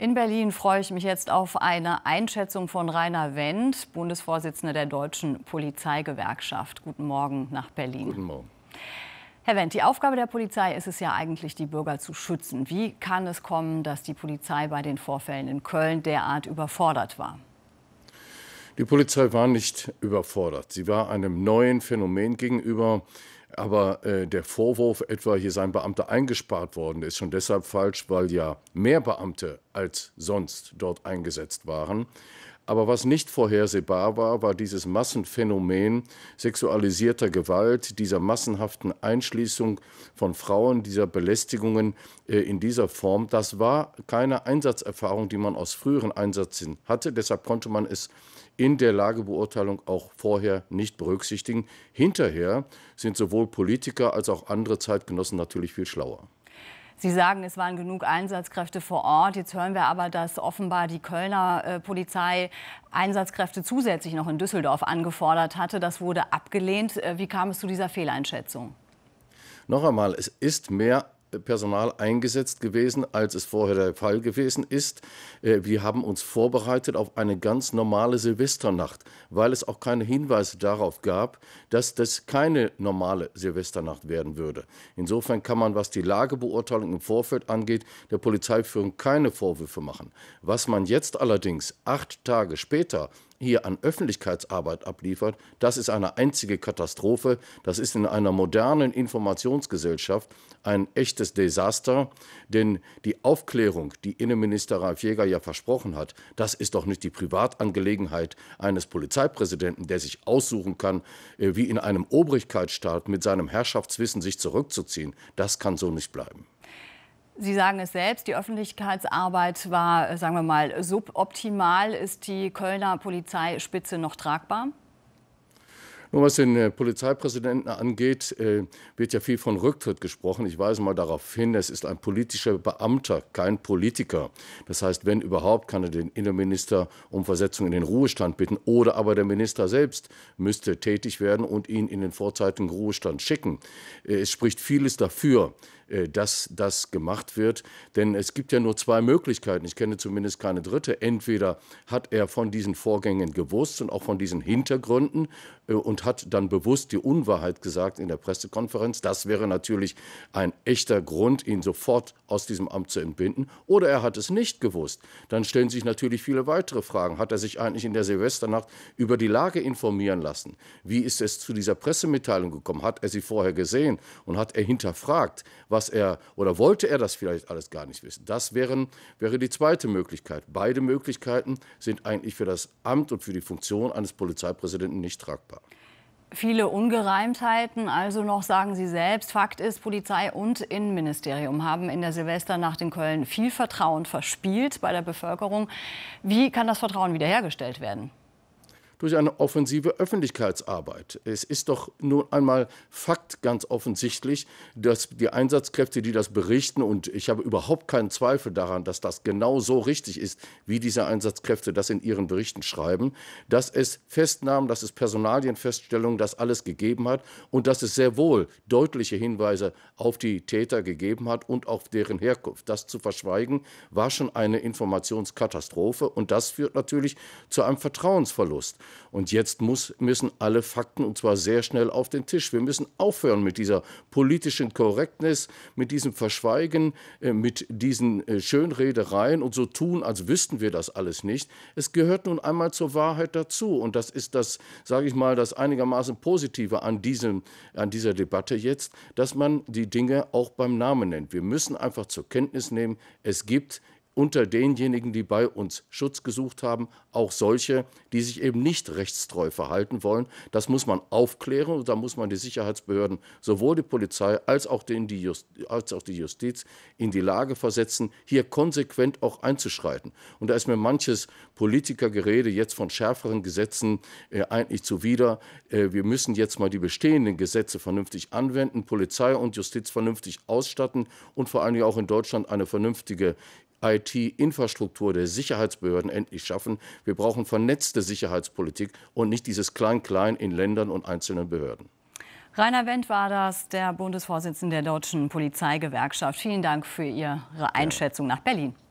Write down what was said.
In Berlin freue ich mich jetzt auf eine Einschätzung von Rainer Wendt, Bundesvorsitzender der Deutschen Polizeigewerkschaft. Guten Morgen nach Berlin. Guten Morgen. Herr Wendt, die Aufgabe der Polizei ist es ja eigentlich, die Bürger zu schützen. Wie kann es kommen, dass die Polizei bei den Vorfällen in Köln derart überfordert war? Die Polizei war nicht überfordert. Sie war einem neuen Phänomen gegenüber aber äh, der Vorwurf, etwa hier seien Beamte eingespart worden, ist schon deshalb falsch, weil ja mehr Beamte als sonst dort eingesetzt waren. Aber was nicht vorhersehbar war, war dieses Massenphänomen sexualisierter Gewalt, dieser massenhaften Einschließung von Frauen, dieser Belästigungen äh, in dieser Form. Das war keine Einsatzerfahrung, die man aus früheren Einsätzen hatte. Deshalb konnte man es in der Lagebeurteilung auch vorher nicht berücksichtigen. Hinterher sind sowohl Politiker als auch andere Zeitgenossen natürlich viel schlauer. Sie sagen, es waren genug Einsatzkräfte vor Ort. Jetzt hören wir aber, dass offenbar die Kölner äh, Polizei Einsatzkräfte zusätzlich noch in Düsseldorf angefordert hatte. Das wurde abgelehnt. Äh, wie kam es zu dieser Fehleinschätzung? Noch einmal, es ist mehr Personal eingesetzt gewesen, als es vorher der Fall gewesen ist. Äh, wir haben uns vorbereitet auf eine ganz normale Silvesternacht, weil es auch keine Hinweise darauf gab, dass das keine normale Silvesternacht werden würde. Insofern kann man, was die Lagebeurteilung im Vorfeld angeht, der Polizeiführung keine Vorwürfe machen. Was man jetzt allerdings acht Tage später hier an Öffentlichkeitsarbeit abliefert, das ist eine einzige Katastrophe. Das ist in einer modernen Informationsgesellschaft ein echtes Desaster. Denn die Aufklärung, die Innenminister Ralf Jäger ja versprochen hat, das ist doch nicht die Privatangelegenheit eines Polizeipräsidenten, der sich aussuchen kann, äh, wie in einem Obrigkeitsstaat mit seinem Herrschaftswissen sich zurückzuziehen. Das kann so nicht bleiben. Sie sagen es selbst, die Öffentlichkeitsarbeit war, äh, sagen wir mal, suboptimal. Ist die Kölner Polizeispitze noch tragbar? Nur was den äh, Polizeipräsidenten angeht, äh, wird ja viel von Rücktritt gesprochen. Ich weise mal darauf hin, es ist ein politischer Beamter, kein Politiker. Das heißt, wenn überhaupt, kann er den Innenminister um Versetzung in den Ruhestand bitten oder aber der Minister selbst müsste tätig werden und ihn in den vorzeitigen Ruhestand schicken. es spricht vieles dafür, äh, dass das gemacht wird. Denn es gibt ja nur zwei Möglichkeiten. Ich kenne zumindest keine dritte. Entweder hat er von diesen Vorgängen gewusst und auch von diesen Hintergründen äh, und hat dann bewusst die Unwahrheit gesagt in der Pressekonferenz. Das wäre natürlich ein echter Grund, ihn sofort aus diesem Amt zu entbinden. Oder er hat es nicht gewusst. Dann stellen sich natürlich viele weitere Fragen. Hat er sich eigentlich in der Silvesternacht über die Lage informieren lassen? Wie ist es zu dieser Pressemitteilung gekommen? Hat er sie vorher gesehen und hat er hinterfragt? War was er oder wollte er das vielleicht alles gar nicht wissen? Das wären, wäre die zweite Möglichkeit. Beide Möglichkeiten sind eigentlich für das Amt und für die Funktion eines Polizeipräsidenten nicht tragbar. Viele Ungereimtheiten, also noch sagen Sie selbst. Fakt ist, Polizei und Innenministerium haben in der Silvesternacht in Köln viel Vertrauen verspielt bei der Bevölkerung. Wie kann das Vertrauen wiederhergestellt werden? durch eine offensive Öffentlichkeitsarbeit. Es ist doch nun einmal Fakt, sagt ganz offensichtlich, dass die Einsatzkräfte, die das berichten, und ich habe überhaupt keinen Zweifel daran, dass das genau so richtig ist, wie diese Einsatzkräfte das in ihren Berichten schreiben, dass es Festnahmen, dass es Personalienfeststellungen, das alles gegeben hat und dass es sehr wohl deutliche Hinweise auf die Täter gegeben hat und auf deren Herkunft. Das zu verschweigen, war schon eine Informationskatastrophe und das führt natürlich zu einem Vertrauensverlust. Und jetzt muss, müssen alle Fakten, und zwar sehr schnell, auf den Tisch. Wir müssen auf aufhören mit dieser politischen Korrektness, mit diesem Verschweigen, äh, mit diesen äh, Schönredereien und so tun, als wüssten wir das alles nicht. Es gehört nun einmal zur Wahrheit dazu. Und das ist das, sage ich mal, das einigermaßen Positive an, diesem, an dieser Debatte jetzt, dass man die Dinge auch beim Namen nennt. Wir müssen einfach zur Kenntnis nehmen, es gibt unter denjenigen, die bei uns Schutz gesucht haben, auch solche, die sich eben nicht rechtstreu verhalten wollen. Das muss man aufklären und da muss man die Sicherheitsbehörden, sowohl die Polizei als auch, den, die, Justiz, als auch die Justiz, in die Lage versetzen, hier konsequent auch einzuschreiten. Und da ist mir manches Politikergerede jetzt von schärferen Gesetzen äh, eigentlich zuwider. Äh, wir müssen jetzt mal die bestehenden Gesetze vernünftig anwenden, Polizei und Justiz vernünftig ausstatten und vor allen Dingen auch in Deutschland eine vernünftige IT-Infrastruktur der Sicherheitsbehörden endlich schaffen. Wir brauchen vernetzte Sicherheitspolitik und nicht dieses Klein-Klein in Ländern und einzelnen Behörden. Rainer Wendt war das, der Bundesvorsitzende der Deutschen Polizeigewerkschaft. Vielen Dank für Ihre Einschätzung nach Berlin.